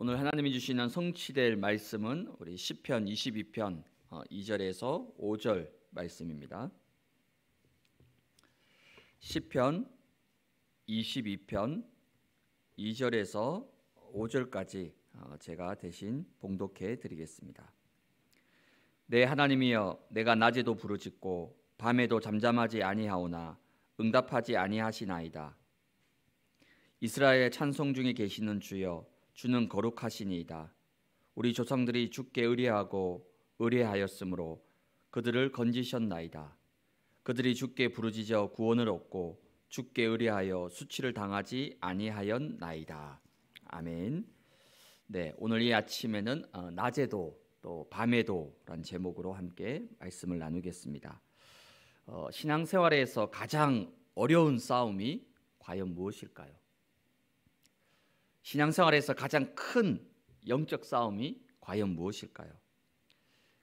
오늘 하나님이 주시는 성취될 말씀은 우리 시편 22편 2절에서 어, 5절 말씀입니다. 시편 22편 2절에서 5절까지 어, 제가 대신 봉독해 드리겠습니다. 내 하나님이여 내가 낮에도 부르짖고 밤에도 잠잠하지 아니하오나 응답하지 아니하시나이다. 이스라엘 찬송 중에 계시는 주여 주는 거룩하시니이다. 우리 조상들이 주께 의뢰하고 의뢰하였으므로 그들을 건지셨나이다. 그들이 주께 부르짖어 구원을 얻고 주께 의뢰하여 수치를 당하지 아니하였나이다. 아멘. 네, 오늘 이 아침에는 어, 낮에도 또 밤에도란 제목으로 함께 말씀을 나누겠습니다. 어, 신앙생활에서 가장 어려운 싸움이 과연 무엇일까요? 신앙생활에서 가장 큰 영적 싸움이 과연 무엇일까요?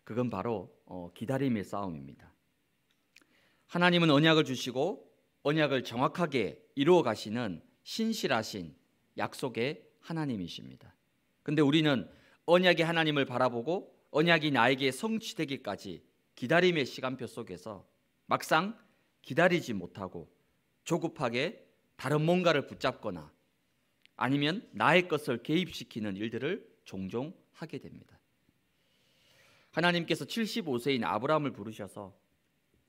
그건 바로 어, 기다림의 싸움입니다. 하나님은 언약을 주시고 언약을 정확하게 이루어 가시는 신실하신 약속의 하나님이십니다. 근데 우리는 언약의 하나님을 바라보고 언약이 나에게 성취되기까지 기다림의 시간표 속에서 막상 기다리지 못하고 조급하게 다른 뭔가를 붙잡거나 아니면 나의 것을 개입시키는 일들을 종종 하게 됩니다. 하나님께서 75세인 아브라함을 부르셔서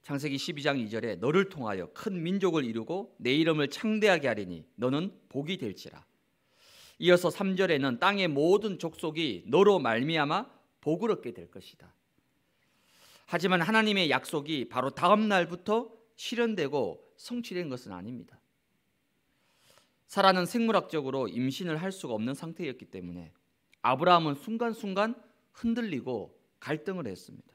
창세기 12장 2절에 너를 통하여 큰 민족을 이루고 내 이름을 창대하게 하리니 너는 복이 될지라. 이어서 3절에는 땅의 모든 족속이 너로 말미암아 복을 얻게 될 것이다. 하지만 하나님의 약속이 바로 다음 날부터 실현되고 성취된 것은 아닙니다. 사라는 생물학적으로 임신을 할 수가 없는 상태였기 때문에 아브라함은 순간순간 흔들리고 갈등을 했습니다.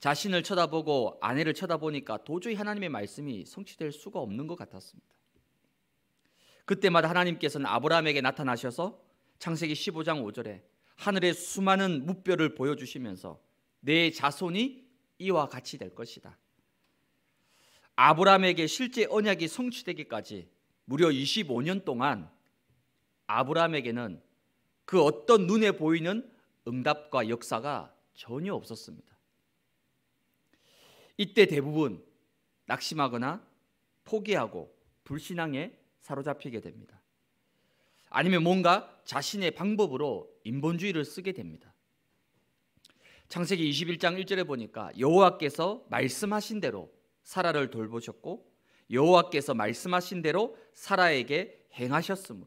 자신을 쳐다보고 아내를 쳐다보니까 도저히 하나님의 말씀이 성취될 수가 없는 것 같았습니다. 그때마다 하나님께서는 아브라함에게 나타나셔서 창세기 15장 5절에 하늘의 수많은 무뼈를 보여주시면서 내 자손이 이와 같이 될 것이다. 아브라함에게 실제 언약이 성취되기까지 무려 25년 동안 아브라함에게는 그 어떤 눈에 보이는 응답과 역사가 전혀 없었습니다. 이때 대부분 낙심하거나 포기하고 불신앙에 사로잡히게 됩니다. 아니면 뭔가 자신의 방법으로 인본주의를 쓰게 됩니다. 창세기 21장 1절에 보니까 여호와께서 말씀하신 대로 사라를 돌보셨고 여호와께서 말씀하신 대로 사라에게 행하셨으므로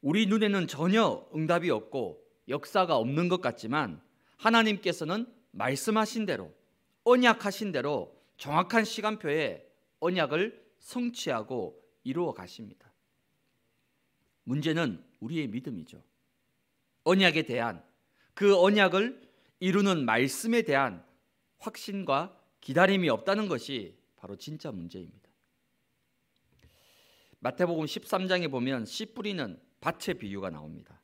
우리 눈에는 전혀 응답이 없고 역사가 없는 것 같지만 하나님께서는 말씀하신 대로 언약하신 대로 정확한 시간표에 언약을 성취하고 이루어 가십니다. 문제는 우리의 믿음이죠. 언약에 대한 그 언약을 이루는 말씀에 대한 확신과 기다림이 없다는 것이 바로 진짜 문제입니다. 마태복음 13장에 보면 씨 뿌리는 밭의 비유가 나옵니다.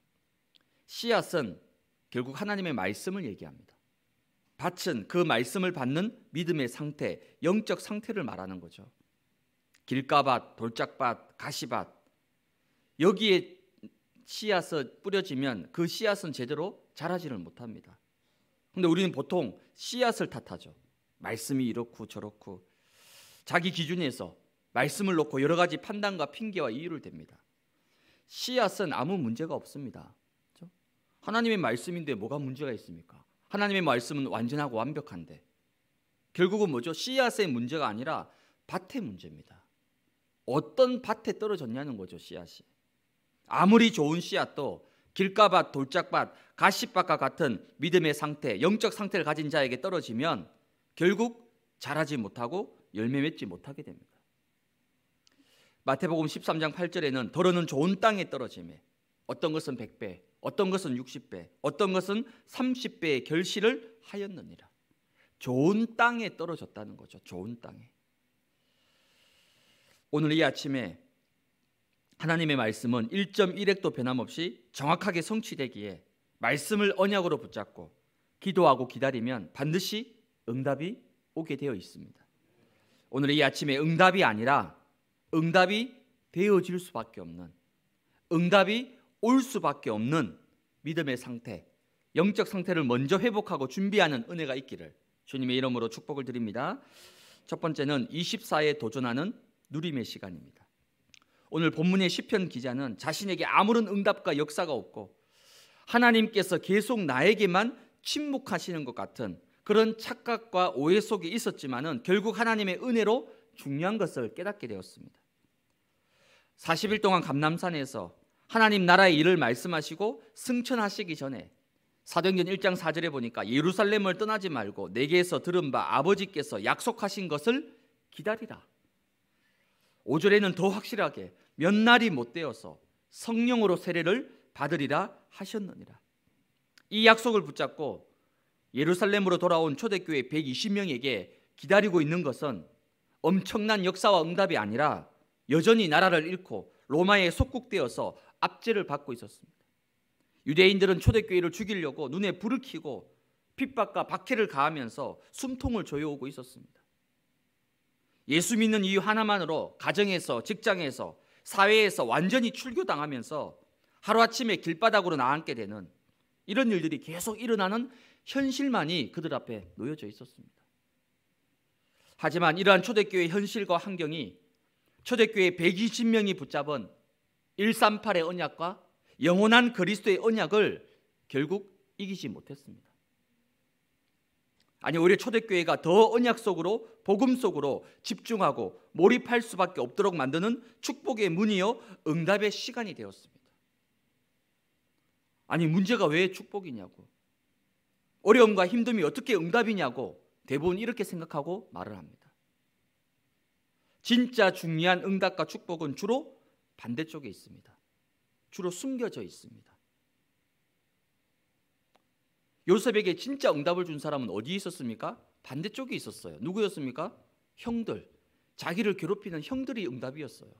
씨앗은 결국 하나님의 말씀을 얘기합니다. 밭은 그 말씀을 받는 믿음의 상태, 영적 상태를 말하는 거죠. 길가밭, 돌짝밭, 가시밭 여기에 씨앗을 뿌려지면 그 씨앗은 제대로 자라지를 못합니다. 근데 우리는 보통 씨앗을 탓하죠. 말씀이 이렇고 저렇고 자기 기준에서 말씀을 놓고 여러 가지 판단과 핑계와 이유를 댑니다. 씨앗은 아무 문제가 없습니다. 그렇죠? 하나님의 말씀인데 뭐가 문제가 있습니까? 하나님의 말씀은 완전하고 완벽한데 결국은 뭐죠? 씨앗의 문제가 아니라 밭의 문제입니다. 어떤 밭에 떨어졌냐는 거죠 씨앗이. 아무리 좋은 씨앗도 길가밭, 돌짝밭, 가시밭과 같은 믿음의 상태, 영적 상태를 가진 자에게 떨어지면 결국 자라지 못하고 열매 맺지 못하게 됩니다. 마태복음 13장 8절에는 더러는 좋은 땅에 떨어짐에 어떤 것은 100배, 어떤 것은 60배, 어떤 것은 30배의 결실을 하였느니라. 좋은 땅에 떨어졌다는 거죠. 좋은 땅에. 오늘 이 아침에 하나님의 말씀은 1.1핵도 변함없이 정확하게 성취되기에 말씀을 언약으로 붙잡고 기도하고 기다리면 반드시 응답이 오게 되어 있습니다. 오늘 이 아침에 응답이 아니라 응답이 되어질 수밖에 없는 응답이 올 수밖에 없는 믿음의 상태, 영적 상태를 먼저 회복하고 준비하는 은혜가 있기를 주님의 이름으로 축복을 드립니다. 첫 번째는 24에 도전하는 누림의 시간입니다. 오늘 본문의 시편 기자는 자신에게 아무런 응답과 역사가 없고 하나님께서 계속 나에게만 침묵하시는 것 같은 그런 착각과 오해 속에 있었지만은 결국 하나님의 은혜로 중요한 것을 깨닫게 되었습니다. 40일 동안 감남산에서 하나님 나라의 일을 말씀하시고 승천하시기 전에 사도행전 1장 4절에 보니까 예루살렘을 떠나지 말고 내게서 들은 바 아버지께서 약속하신 것을 기다리라. 5절에는 더 확실하게 몇 날이 못 되어서 성령으로 세례를 받으리라 하셨느니라. 이 약속을 붙잡고 예루살렘으로 돌아온 초대교회 120명에게 기다리고 있는 것은 엄청난 역사와 응답이 아니라 여전히 나라를 잃고 로마에 속국되어서 압제를 받고 있었습니다. 유대인들은 초대교회를 죽이려고 눈에 불을 켜고 핍박과 박해를 가하면서 숨통을 조여오고 있었습니다. 예수 믿는 이유 하나만으로 가정에서 직장에서 사회에서 완전히 출교당하면서 하루아침에 길바닥으로 나앉게 되는 이런 일들이 계속 일어나는 현실만이 그들 앞에 놓여져 있었습니다. 하지만 이러한 초대교회 현실과 환경이 초대교회 120명이 붙잡은 138의 언약과 영원한 그리스도의 언약을 결국 이기지 못했습니다. 아니 오히려 초대교회가 더 언약 속으로 복음 속으로 집중하고 몰입할 수밖에 없도록 만드는 축복의 문이요 응답의 시간이 되었습니다. 아니 문제가 왜 축복이냐고. 어려움과 힘듦이 어떻게 응답이냐고 대부분 이렇게 생각하고 말을 합니다. 진짜 중요한 응답과 축복은 주로 반대쪽에 있습니다. 주로 숨겨져 있습니다. 요셉에게 진짜 응답을 준 사람은 어디 있었습니까? 반대쪽에 있었어요. 누구였습니까? 형들. 자기를 괴롭히는 형들이 응답이었어요.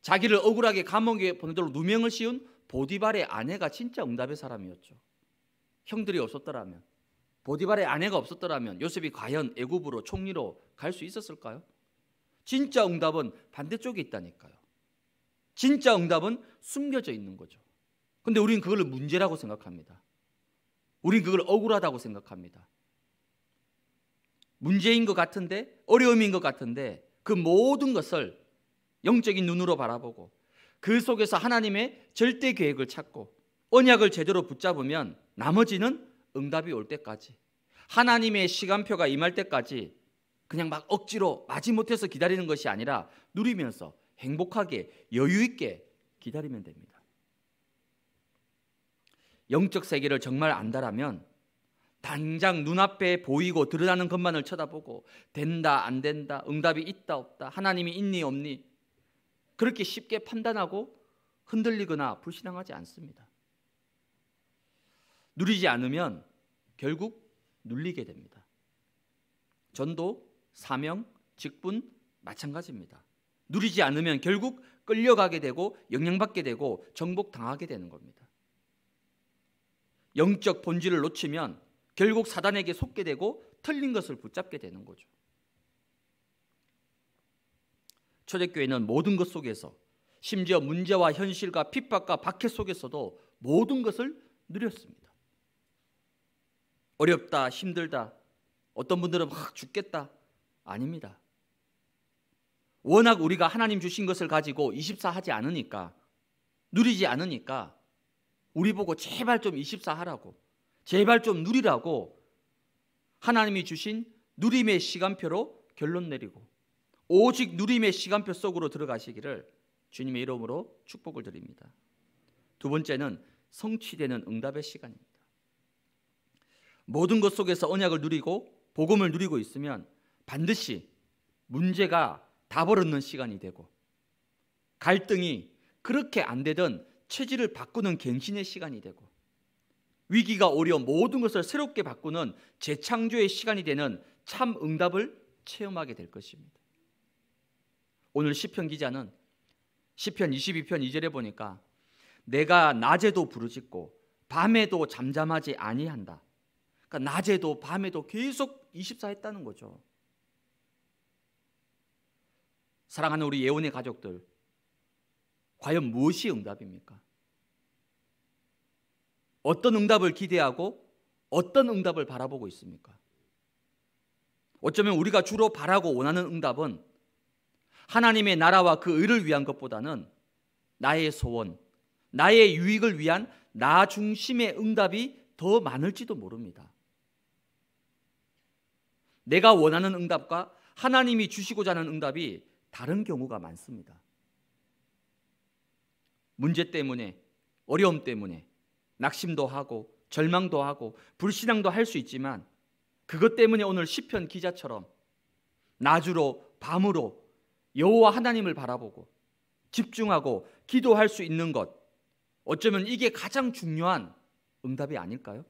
자기를 억울하게 감옥에 보내도록 누명을 씌운 보디발의 아내가 진짜 응답의 사람이었죠. 형들이 없었더라면 보디발의 아내가 없었더라면 요셉이 과연 애굽으로 총리로 갈 수 있었을까요? 진짜 응답은 반대쪽에 있다니까요. 진짜 응답은 숨겨져 있는 거죠. 근데 우리 그걸 문제라고 생각합니다. 우린 그걸 억울하다고 생각합니다. 문제인 것 같은데 어려움인 것 같은데 그 모든 것을 영적인 눈으로 바라보고 그 속에서 하나님의 절대 계획을 찾고 언약을 제대로 붙잡으면 나머지는 응답이 올 때까지 하나님의 시간표가 임할 때까지 그냥 막 억지로 마지못해서 기다리는 것이 아니라 누리면서 행복하게 여유 있게 기다리면 됩니다. 영적 세계를 정말 안다라면 당장 눈앞에 보이고 드러나는 것만을 쳐다보고 된다 안 된다 응답이 있다 없다 하나님이 있니 없니 그렇게 쉽게 판단하고 흔들리거나 불신앙하지 않습니다. 누리지 않으면 결국 눌리게 됩니다. 전도, 사명, 직분 마찬가지입니다. 누리지 않으면 결국 끌려가게 되고 영향받게 되고 정복당하게 되는 겁니다. 영적 본질을 놓치면 결국 사단에게 속게 되고 틀린 것을 붙잡게 되는 거죠. 초대교회는 모든 것 속에서 심지어 문제와 현실과 핍박과 박해 속에서도 모든 것을 누렸습니다. 어렵다, 힘들다. 어떤 분들은 막 죽겠다. 아닙니다. 워낙 우리가 하나님 주신 것을 가지고 24 하지 않으니까 누리지 않으니까 우리 보고 제발 좀 24 하라고 제발 좀 누리라고 하나님이 주신 누림의 시간표로 결론 내리고 오직 누림의 시간표 속으로 들어가시기를 주님의 이름으로 축복을 드립니다. 두 번째는 성취되는 응답의 시간입니다. 모든 것 속에서 언약을 누리고 복음을 누리고 있으면 반드시 문제가 다 버렸는 시간이 되고 갈등이 그렇게 안 되던 체질을 바꾸는 갱신의 시간이 되고 위기가 오려 모든 것을 새롭게 바꾸는 재창조의 시간이 되는 참 응답을 체험하게 될 것입니다. 오늘 시편 기자는 시편 22편 2절에 보니까 내가 낮에도 부르짖고 밤에도 잠잠하지 아니한다. 그러니까 낮에도 밤에도 계속 24 했다는 거죠. 사랑하는 우리 예원의 가족들, 과연 무엇이 응답입니까? 어떤 응답을 기대하고 어떤 응답을 바라보고 있습니까? 어쩌면 우리가 주로 바라고 원하는 응답은 하나님의 나라와 그 의를 위한 것보다는 나의 소원, 나의 유익을 위한 나 중심의 응답이 더 많을지도 모릅니다. 내가 원하는 응답과 하나님이 주시고자 하는 응답이 다른 경우가 많습니다. 문제 때문에, 어려움 때문에 낙심도 하고 절망도 하고 불신앙도 할 수 있지만 그것 때문에 오늘 시편 기자처럼 낮으로 밤으로 여호와 하나님을 바라보고 집중하고 기도할 수 있는 것 어쩌면 이게 가장 중요한 응답이 아닐까요?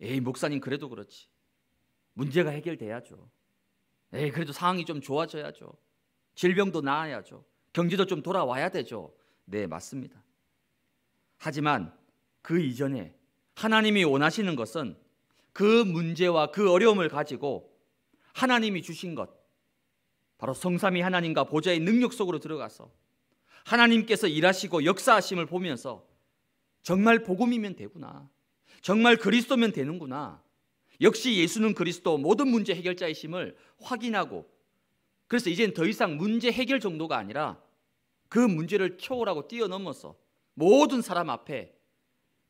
에이 목사님 그래도 그렇지 문제가 해결돼야죠. 에이, 그래도 상황이 좀 좋아져야죠. 질병도 나아야죠. 경제도 좀 돌아와야 되죠. 네, 맞습니다. 하지만 그 이전에 하나님이 원하시는 것은 그 문제와 그 어려움을 가지고 하나님이 주신 것, 바로 성삼위 하나님과 보좌의 능력 속으로 들어가서 하나님께서 일하시고 역사하심을 보면서 정말 복음이면 되구나. 정말 그리스도면 되는구나. 역시 예수는 그리스도 모든 문제 해결자이심을 확인하고 그래서 이제는 더 이상 문제 해결 정도가 아니라 그 문제를 초월하고 뛰어넘어서 모든 사람 앞에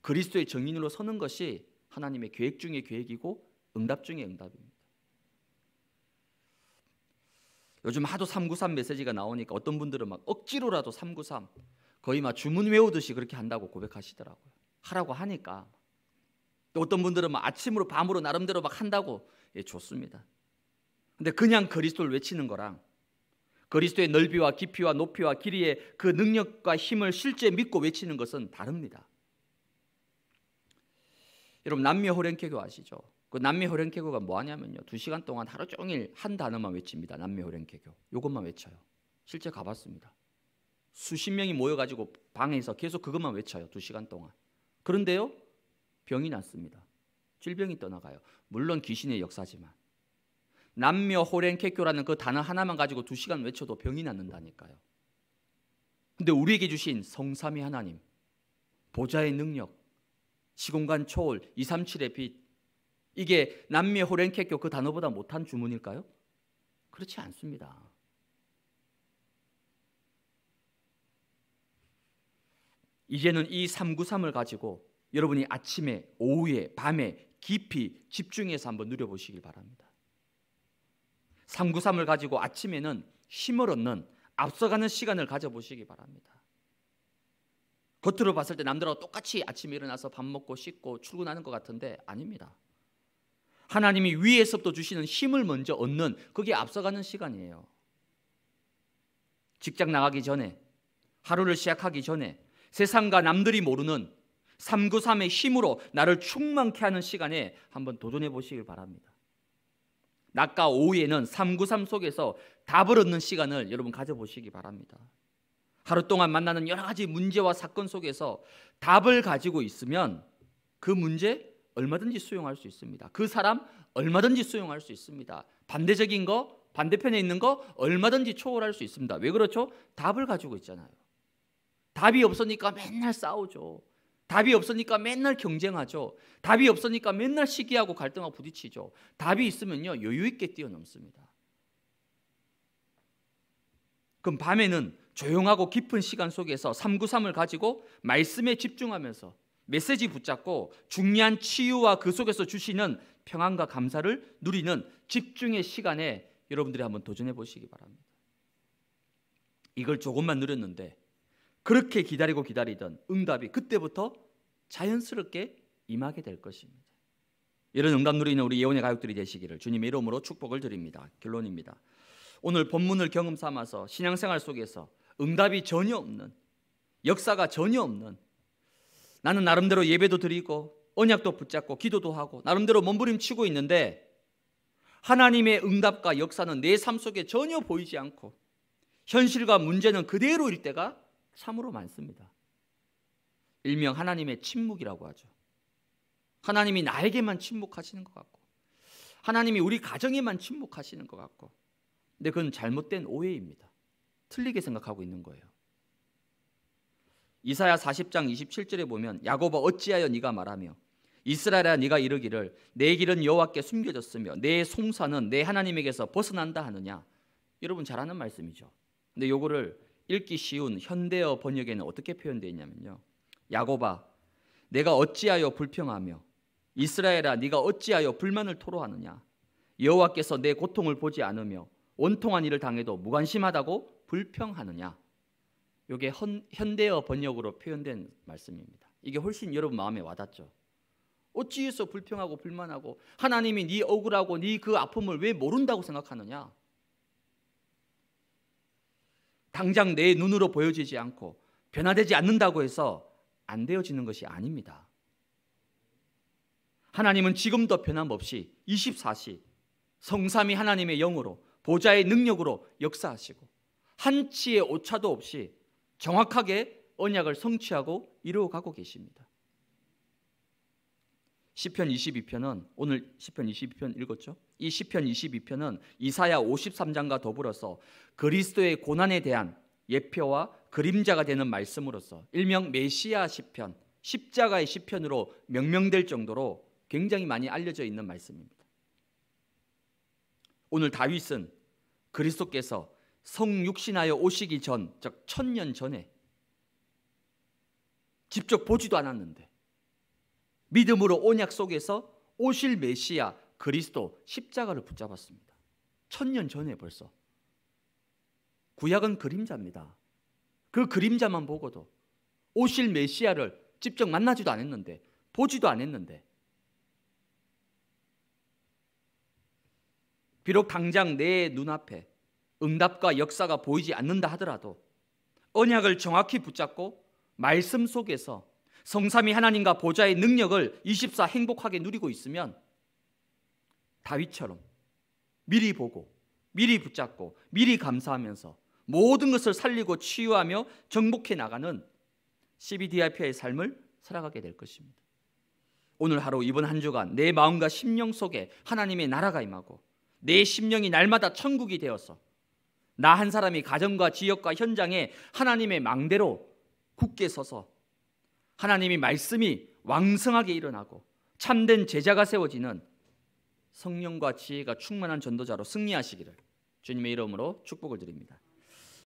그리스도의 정인으로 서는 것이 하나님의 계획 중의 계획이고 응답 중의 응답입니다. 요즘 하도 393 메시지가 나오니까 어떤 분들은 막 억지로라도 393 거의 막 주문 외우듯이 그렇게 한다고 고백하시더라고요. 하라고 하니까 또 어떤 분들은 막 아침으로 밤으로 나름대로 막 한다고 예, 좋습니다. 근데 그냥 그리스도를 외치는 거랑 그리스도의 넓이와 깊이와 높이와 길이의 그 능력과 힘을 실제 믿고 외치는 것은 다릅니다. 여러분 남미 호랭케교 아시죠? 그 남미 호랭케교가 뭐하냐면요. 두 시간 동안 하루 종일 한 단어만 외칩니다. 남미 호랭케교. 이것만 외쳐요. 실제 가봤습니다. 수십 명이 모여가지고 방에서 계속 그것만 외쳐요. 두 시간 동안. 그런데요. 병이 났습니다. 질병이 떠나가요. 물론 귀신의 역사지만 남묘 호랭케교라는그 단어 하나만 가지고 두 시간 외쳐도 병이 낫는다니까요. 근데 우리에게 주신 성삼위 하나님 보좌의 능력 시공간 초월 237의 빛 이게 남미 호랭케교그 단어보다 못한 주문일까요? 그렇지 않습니다. 이제는 이 393을 가지고 여러분이 아침에, 오후에, 밤에 깊이 집중해서 한번 누려보시길 바랍니다. 393을 가지고 아침에는 힘을 얻는 앞서가는 시간을 가져보시기 바랍니다. 겉으로 봤을 때 남들하고 똑같이 아침에 일어나서 밥 먹고 씻고 출근하는 것 같은데 아닙니다. 하나님이 위에서부터 주시는 힘을 먼저 얻는 그게 앞서가는 시간이에요. 직장 나가기 전에 하루를 시작하기 전에 세상과 남들이 모르는 393의 힘으로 나를 충만케 하는 시간에 한번 도전해 보시길 바랍니다. 낮과 오후에는 393 속에서 답을 얻는 시간을 여러분 가져보시기 바랍니다. 하루 동안 만나는 여러 가지 문제와 사건 속에서 답을 가지고 있으면 그 문제 얼마든지 수용할 수 있습니다. 그 사람 얼마든지 수용할 수 있습니다. 반대적인 거, 반대편에 있는 거 얼마든지 초월할 수 있습니다. 왜 그렇죠? 답을 가지고 있잖아요. 답이 없으니까 맨날 싸우죠. 답이 없으니까 맨날 경쟁하죠. 답이 없으니까 맨날 시기하고 갈등하고 부딪히죠. 답이 있으면요 여유 있게 뛰어넘습니다. 그럼 밤에는 조용하고 깊은 시간 속에서 393을 가지고 말씀에 집중하면서 메시지 붙잡고 중요한 치유와 그 속에서 주시는 평안과 감사를 누리는 집중의 시간에 여러분들이 한번 도전해 보시기 바랍니다. 이걸 조금만 누렸는데 그렇게 기다리고 기다리던 응답이 그때부터 자연스럽게 임하게 될 것입니다. 이런 응답 누리는 우리 예언의 가족들이 되시기를 주님의 이름으로 축복을 드립니다. 결론입니다. 오늘 본문을 경험 삼아서 신앙생활 속에서 응답이 전혀 없는 역사가 전혀 없는 나는 나름대로 예배도 드리고 언약도 붙잡고 기도도 하고 나름대로 몸부림치고 있는데 하나님의 응답과 역사는 내 삶 속에 전혀 보이지 않고 현실과 문제는 그대로일 때가 참으로 많습니다. 일명 하나님의 침묵이라고 하죠. 하나님이 나에게만 침묵하시는 것 같고, 하나님이 우리 가정에만 침묵하시는 것 같고, 근데 그건 잘못된 오해입니다. 틀리게 생각하고 있는 거예요. 이사야 40장 27절에 보면 야곱아 어찌하여 네가 말하며 이스라엘아 네가 이르기를 내 길은 여호와께 숨겨졌으며 내 송사는 내 하나님에게서 벗어난다 하느냐. 여러분 잘 아는 말씀이죠. 근데 요거를 읽기 쉬운 현대어 번역에는 어떻게 표현되어 있냐면요. 야고바 내가 어찌하여 불평하며 이스라엘아 네가 어찌하여 불만을 토로하느냐 여호와께서 내 고통을 보지 않으며 온통한 일을 당해도 무관심하다고 불평하느냐 이게 현대어 번역으로 표현된 말씀입니다 이게 훨씬 여러분 마음에 와닿죠 어찌해서 불평하고 불만하고 하나님이 네 억울하고 네 그 아픔을 왜 모른다고 생각하느냐 당장 내 눈으로 보여지지 않고 변화되지 않는다고 해서 안 되어지는 것이 아닙니다. 하나님은 지금도 변함없이 24시 성삼이 하나님의 영으로 보좌의 능력으로 역사하시고 한치의 오차도 없이 정확하게 언약을 성취하고 이루어가고 계십니다. 시편 22편은 오늘 시편 22편 읽었죠? 이 시편 22편은 이사야 53장과 더불어서 그리스도의 고난에 대한 예표와 그림자가 되는 말씀으로서 일명 메시아 시편, 십자가의 시편으로 명명될 정도로 굉장히 많이 알려져 있는 말씀입니다. 오늘 다윗은 그리스도께서 성육신하여 오시기 전, 즉 천년 전에 직접 보지도 않았는데 믿음으로 언약 속에서 오실 메시아 그리스도 십자가를 붙잡았습니다. 천년 전에 벌써 구약은 그림자입니다. 그 그림자만 보고도 오실 메시아를 직접 만나지도 않았는데 보지도 않았는데 비록 당장 내 눈앞에 응답과 역사가 보이지 않는다 하더라도 언약을 정확히 붙잡고 말씀 속에서 성삼이 하나님과 보좌의 능력을 24 행복하게 누리고 있으면 다윗처럼 미리 보고 미리 붙잡고 미리 감사하면서 모든 것을 살리고 치유하며 정복해 나가는 CBDIP의 삶을 살아가게 될 것입니다. 오늘 하루 이번 한 주간 내 마음과 심령 속에 하나님의 나라가 임하고 내 심령이 날마다 천국이 되어서 나 한 사람이 가정과 지역과 현장에 하나님의 망대로 굳게 서서 하나님이 말씀이 왕성하게 일어나고 참된 제자가 세워지는 성령과 지혜가 충만한 전도자로 승리하시기를 주님의 이름으로 축복을 드립니다.